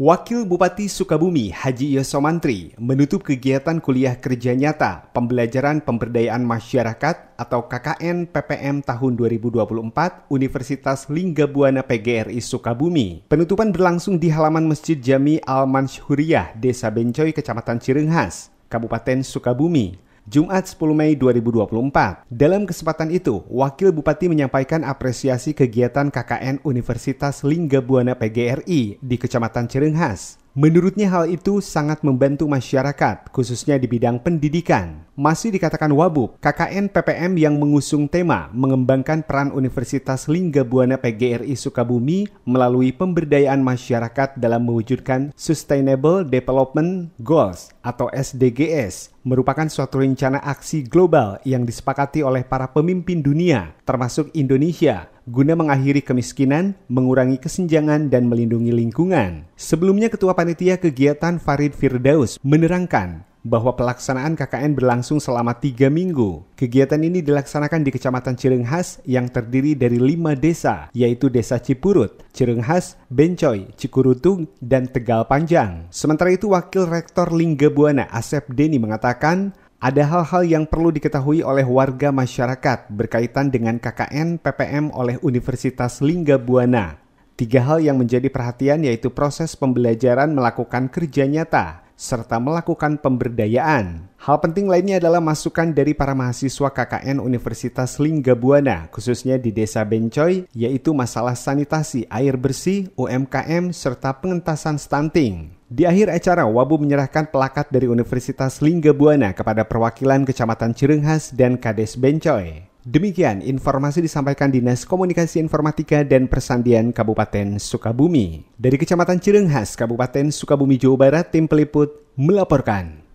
Wakil Bupati Sukabumi Haji Yosomantri menutup kegiatan kuliah kerja nyata pembelajaran pemberdayaan masyarakat atau KKN PPM tahun 2024 Universitas Lingga Buana PGRI Sukabumi. Penutupan berlangsung di halaman Masjid Jami al Manshuriah, Desa Bencoy, Kecamatan Cirenghas, Kabupaten Sukabumi. Jumat 10 Mei 2024. Dalam kesempatan itu, Wakil Bupati menyampaikan apresiasi kegiatan KKN Universitas Lingga Buana PGRI di Kecamatan Cirenghas. Menurutnya hal itu sangat membantu masyarakat, khususnya di bidang pendidikan. Masih dikatakan Wabub, KKN PPM yang mengusung tema mengembangkan peran Universitas Lingga Buana PGRI Sukabumi melalui pemberdayaan masyarakat dalam mewujudkan Sustainable Development Goals atau SDGs merupakan suatu rencana aksi global yang disepakati oleh para pemimpin dunia, termasuk Indonesia, guna mengakhiri kemiskinan, mengurangi kesenjangan, dan melindungi lingkungan. Sebelumnya, Ketua Panitia Kegiatan Farid Firdaus menerangkan bahwa pelaksanaan KKN berlangsung selama tiga minggu. Kegiatan ini dilaksanakan di Kecamatan Cirenghas yang terdiri dari lima desa, yaitu Desa Cipurut, Cirenghas, Bencoy, Cikurutung, dan Tegal Panjang. Sementara itu, Wakil Rektor Lingga Buana Asep Deni mengatakan ada hal-hal yang perlu diketahui oleh warga masyarakat berkaitan dengan KKN PPM oleh Universitas Lingga Buana. Tiga hal yang menjadi perhatian yaitu proses pembelajaran melakukan kerja nyata, serta melakukan pemberdayaan. Hal penting lainnya adalah masukan dari para mahasiswa KKN Universitas Lingga Buana, khususnya di Desa Bencoy, yaitu masalah sanitasi, air bersih, UMKM, serta pengentasan stunting. Di akhir acara, Wabu menyerahkan pelakat dari Universitas Lingga Buana kepada perwakilan Kecamatan Cirenghas dan Kades Bencoy. Demikian informasi disampaikan Dinas Komunikasi Informatika dan Persandian Kabupaten Sukabumi. Dari Kecamatan Cirenghas, Kabupaten Sukabumi, Jawa Barat, tim peliput melaporkan.